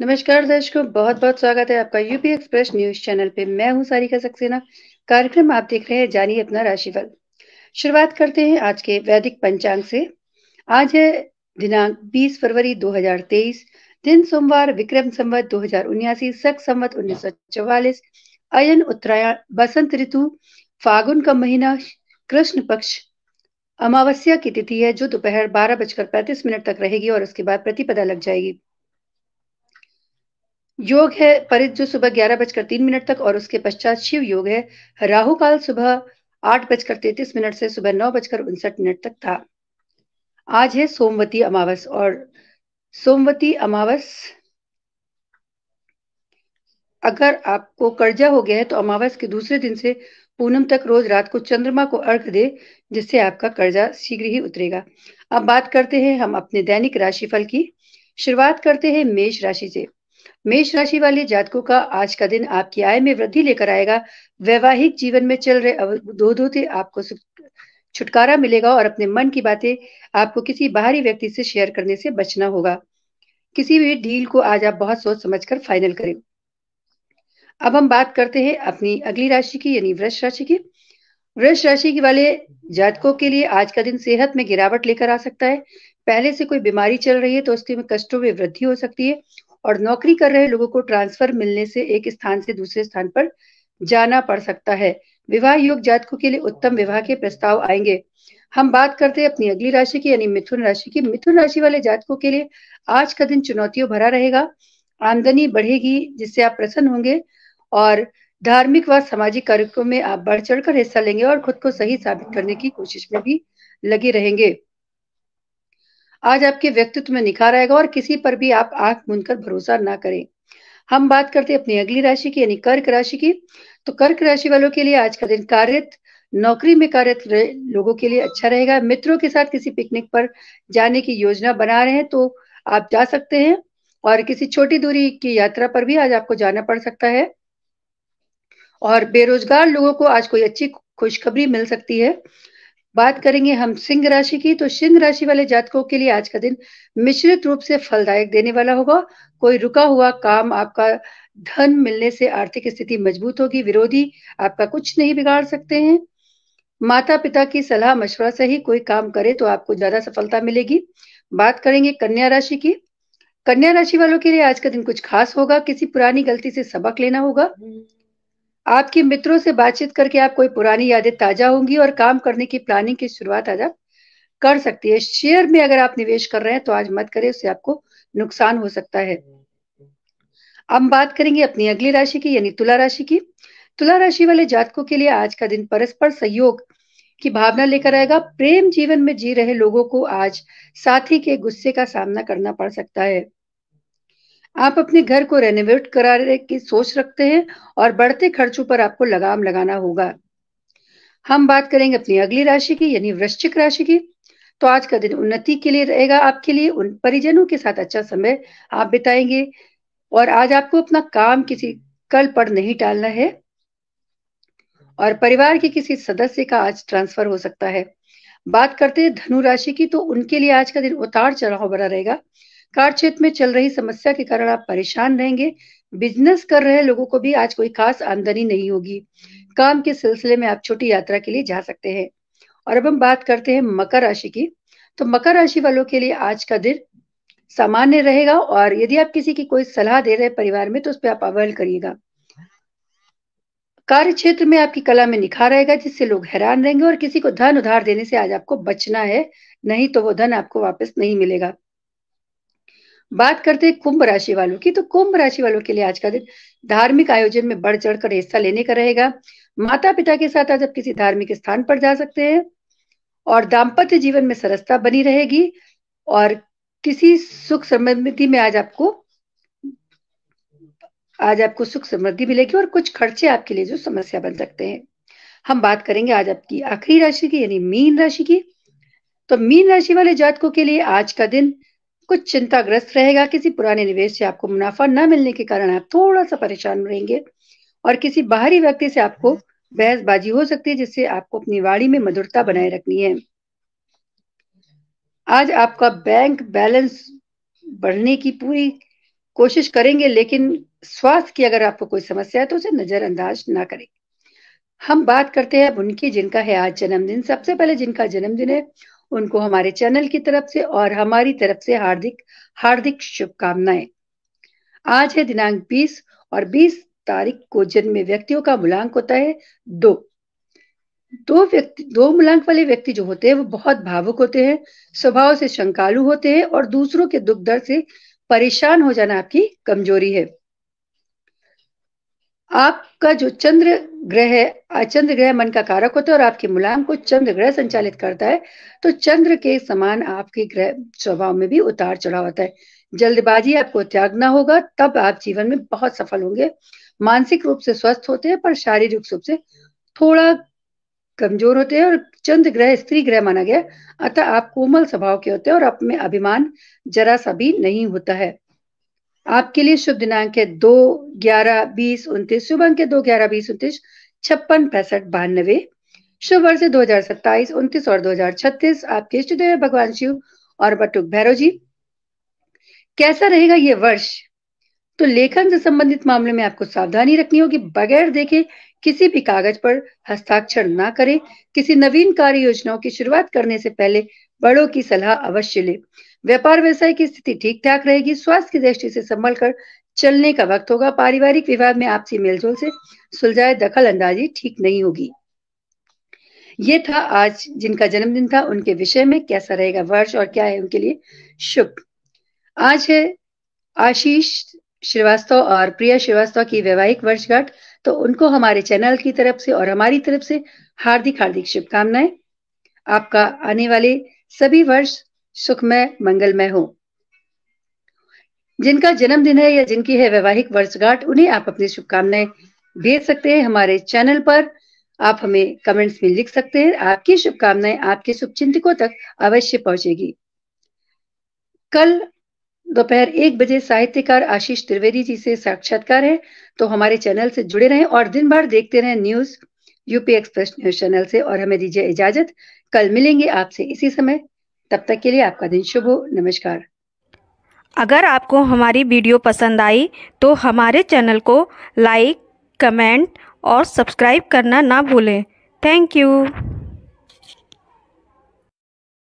नमस्कार दर्शकों बहुत बहुत स्वागत है आपका यूपी एक्सप्रेस न्यूज चैनल पे मैं हूँ सारिका सक्सेना कार्यक्रम आप देख रहे हैं जानिए अपना राशिफल शुरुआत करते हैं आज के वैदिक पंचांग से आज है दिनांक 20 फरवरी 2023 दिन सोमवार विक्रम संवत दो हजार उन्यासी सख संवत उन्नीस सौ चौवालीस अयन उत्तरायण बसंत ऋतु फागुन का महीना कृष्ण पक्ष अमावस्या की तिथि है जो दोपहर बारह बजकर पैंतीस मिनट तक रहेगी और उसके बाद प्रतिपदा लग जाएगी योग है परित जो सुबह ग्यारह बजकर तीन मिनट तक और उसके पश्चात शिव योग है राहु काल सुबह आठ बजकर तैतीस मिनट से सुबह नौ बजकर उनसठ मिनट तक था आज है सोमवती अमावस और सोमवती अमावस अगर आपको कर्जा हो गया है तो अमावस के दूसरे दिन से पूनम तक रोज रात को चंद्रमा को अर्घ दे जिससे आपका कर्जा शीघ्र ही उतरेगा अब बात करते हैं हम अपने दैनिक राशिफल की शुरुआत करते हैं मेष राशि से मेष राशि वाले जातकों का आज का दिन आपकी आय में वृद्धि लेकर आएगा वैवाहिक जीवन में चल रहे दो आपको छुटकारा मिलेगा और अपने मन की बातें आपको किसी बाहरी व्यक्ति से शेयर करने से बचना होगा किसी भी डील को आज आप बहुत सोच समझ कर फाइनल करें अब हम बात करते हैं अपनी अगली राशि की यानी वृक्ष राशि की वृक्ष राशि के वाले जातकों के लिए आज का दिन सेहत में गिरावट लेकर आ सकता है पहले से कोई बीमारी चल रही है तो उसके में कष्टों में वृद्धि हो सकती है और नौकरी कर रहे लोगों को ट्रांसफर मिलने से एक स्थान से दूसरे स्थान पर जाना पड़ सकता है विवाह योग जातकों के लिए उत्तम विवाह के प्रस्ताव आएंगे हम बात करते हैं अपनी अगली राशि की यानी मिथुन राशि की मिथुन राशि वाले जातकों के लिए आज का दिन चुनौतियों भरा रहेगा आमदनी बढ़ेगी जिससे आप प्रसन्न होंगे और धार्मिक व सामाजिक कार्यक्रम में आप बढ़ चढ़कर हिस्सा लेंगे और खुद को सही साबित करने की कोशिश में भी लगे रहेंगे आज आपके व्यक्तित्व में निखार आएगा और किसी पर भी आप आंख मूंदकर भरोसा ना करें हम बात करते हैं अपनी अगली राशि की यानी कर्क राशि की तो कर्क राशि वालों के लिए आज का दिन कार्यरत नौकरी में कार्यरत लोगों के लिए अच्छा रहेगा मित्रों के साथ किसी पिकनिक पर जाने की योजना बना रहे हैं तो आप जा सकते हैं और किसी छोटी दूरी की यात्रा पर भी आज आपको जाना पड़ सकता है और बेरोजगार लोगों को आज कोई अच्छी खुशखबरी मिल सकती है बात करेंगे हम सिंह राशि की तो सिंह राशि वाले जातकों के लिए आज का दिन मिश्रित रूप से फलदायक देने वाला होगा कोई रुका हुआ काम आपका धन मिलने से आर्थिक स्थिति मजबूत होगी विरोधी आपका कुछ नहीं बिगाड़ सकते हैं माता पिता की सलाह मशवरा से ही कोई काम करे तो आपको ज्यादा सफलता मिलेगी बात करेंगे कन्या राशि की कन्या राशि वालों के लिए आज का दिन कुछ खास होगा किसी पुरानी गलती से सबक लेना होगा आपके मित्रों से बातचीत करके आप कोई पुरानी यादें ताजा होंगी और काम करने की प्लानिंग की शुरुआत आज आप कर सकती है शेयर में अगर आप निवेश कर रहे हैं तो आज मत करें उससे आपको नुकसान हो सकता है हम बात करेंगे अपनी अगली राशि की यानी तुला राशि की तुला राशि वाले जातकों के लिए आज का दिन परस्पर सहयोग की भावना लेकर आएगा प्रेम जीवन में जी रहे लोगों को आज साथी के गुस्से का सामना करना पड़ सकता है आप अपने घर को रेनोवेट कराने की सोच रखते हैं और बढ़ते खर्चों पर आपको लगाम लगाना होगा हम बात करेंगे अपनी अगली राशि की यानी वृश्चिक राशि की तो आज का दिन उन्नति के लिए रहेगा आपके लिए उन परिजनों के साथ अच्छा समय आप बिताएंगे और आज आपको अपना काम किसी कल पर नहीं टालना है और परिवार के किसी सदस्य का आज ट्रांसफर हो सकता है बात करते हैं धनु राशि की तो उनके लिए आज का दिन उतार चढ़ाव बना रहेगा कार्य क्षेत्र में चल रही समस्या के कारण आप परेशान रहेंगे बिजनेस कर रहे लोगों को भी आज कोई खास आमदनी नहीं होगी काम के सिलसिले में आप छोटी यात्रा के लिए जा सकते हैं और अब हम बात करते हैं मकर राशि की तो मकर राशि वालों के लिए आज का दिन सामान्य रहेगा और यदि आप किसी की कोई सलाह दे रहे परिवार में तो उस पर आप अवहल करिएगा कार्य क्षेत्र में आपकी कला में निखार रहेगा जिससे लोग हैरान रहेंगे और किसी को धन उधार देने से आज आपको बचना है नहीं तो वो धन आपको वापस नहीं मिलेगा बात करते हैं कुंभ राशि वालों की तो कुंभ राशि वालों के लिए आज का दिन धार्मिक आयोजन में बढ़ चढ़ कर हिस्सा लेने का रहेगा माता पिता के साथ आज आप किसी धार्मिक स्थान पर जा सकते हैं और दाम्पत्य जीवन में सरसता बनी रहेगी और किसी सुख समृद्धि में आज आपको आज आपको सुख समृद्धि मिलेगी और कुछ खर्चे आपके लिए जो समस्या बन सकते हैं हम बात करेंगे आज आपकी आखिरी राशि की यानी मीन राशि की तो मीन राशि वाले जातकों के लिए आज का दिन कुछ चिंताग्रस्त रहेगा किसी पुराने निवेश से आपको मुनाफा न मिलने के कारण आप थोड़ा सा परेशान रहेंगे और किसी बाहरी व्यक्ति से आपको बहसबाजी हो सकती है जिससे आपको अपनी वाणी में मधुरता बनाए रखनी है आज आपका बैंक बैलेंस बढ़ने की पूरी कोशिश करेंगे लेकिन स्वास्थ्य की अगर आपको कोई समस्या है तो उसे नजरअंदाज ना करें हम बात करते हैं उनकी जिनका है आज जन्मदिन सबसे पहले जिनका जन्मदिन है उनको हमारे चैनल की तरफ से और हमारी तरफ से हार्दिक हार्दिक शुभकामनाएं आज है दिनांक 20 और 20 तारीख को जन्म व्यक्तियों का मूलांक होता है दो दो व्यक्ति दो मूलांक वाले व्यक्ति जो होते हैं वो बहुत भावुक होते हैं स्वभाव से शंकालु होते हैं और दूसरों के दुख दर्द से परेशान हो जाना आपकी कमजोरी है आपका जो चंद्र ग्रह चंद्र ग्रह मन का कारक होता है और आपके मुलायम को चंद्र ग्रह संचालित करता है तो चंद्र के समान आपके ग्रह स्वभाव में भी उतार चढ़ाव होता है जल्दबाजी आपको त्यागना होगा तब आप जीवन में बहुत सफल होंगे मानसिक रूप से स्वस्थ होते हैं पर शारीरिक रूप से थोड़ा कमजोर होते हैं और चंद्र ग्रह स्त्री ग्रह माना गया अतः आप कोमल स्वभाव के होते हैं और आप में अभिमान जरा सा भी नहीं होता है आपके लिए शुभ दिनांक है दो ग्यारह बीस उन्तीस शुभ अंक है दो ग्यारह बीस उन्तीस छप्पन पैंसठ बानवे शुभ वर्ष दो हजार सत्ताईस उन्तीस और दो हजार छत्तीस आपके इष्ट देव भगवान शिव और बटुक भैरव जी कैसा रहेगा ये वर्ष तो लेखन से संबंधित मामले में आपको सावधानी रखनी होगी बगैर देखे किसी भी कागज पर हस्ताक्षर ना करें किसी नवीन कार्य योजनाओं की शुरुआत करने से पहले बड़ों की सलाह अवश्य लें व्यापार व्यवसाय की स्थिति ठीक ठाक रहेगी स्वास्थ्य की दृष्टि से संभल कर चलने का वक्त होगा पारिवारिक विवाद में आपसी मेलजोल से सुलझाए दखल अंदाजी ठीक नहीं होगी ये था आज जिनका जन्मदिन था उनके विषय में कैसा रहेगा वर्ष और क्या है उनके लिए शुभ आज है आशीष श्रीवास्तव और प्रिया श्रीवास्तव की वैवाहिक वर्षगांठ तो उनको हमारे चैनल की तरफ से और हमारी तरफ से हार्दिक हार्दिक शुभकामनाएं आपका आने वाले सभी वर्ष सुखमय मंगलमय हो जिनका जन्मदिन है या जिनकी है वैवाहिक वर्षगांठ उन्हें आप अपनी शुभकामनाएं भेज सकते हैं हमारे चैनल पर आप हमें कमेंट्स में लिख सकते हैं आपकी शुभकामनाएं आपके शुभ चिंतकों तक अवश्य पहुंचेगी कल दोपहर एक बजे साहित्यकार आशीष त्रिवेदी जी से साक्षात्कार है तो हमारे चैनल से जुड़े रहें और दिन भर देखते रहें news UP express news channel से और हमें दीजिए इजाजत कल मिलेंगे आपसे इसी समय तब तक के लिए आपका दिन शुभ हो नमस्कार अगर आपको हमारी वीडियो पसंद आई तो हमारे चैनल को लाइक कमेंट और सब्सक्राइब करना ना भूलें थैंक यू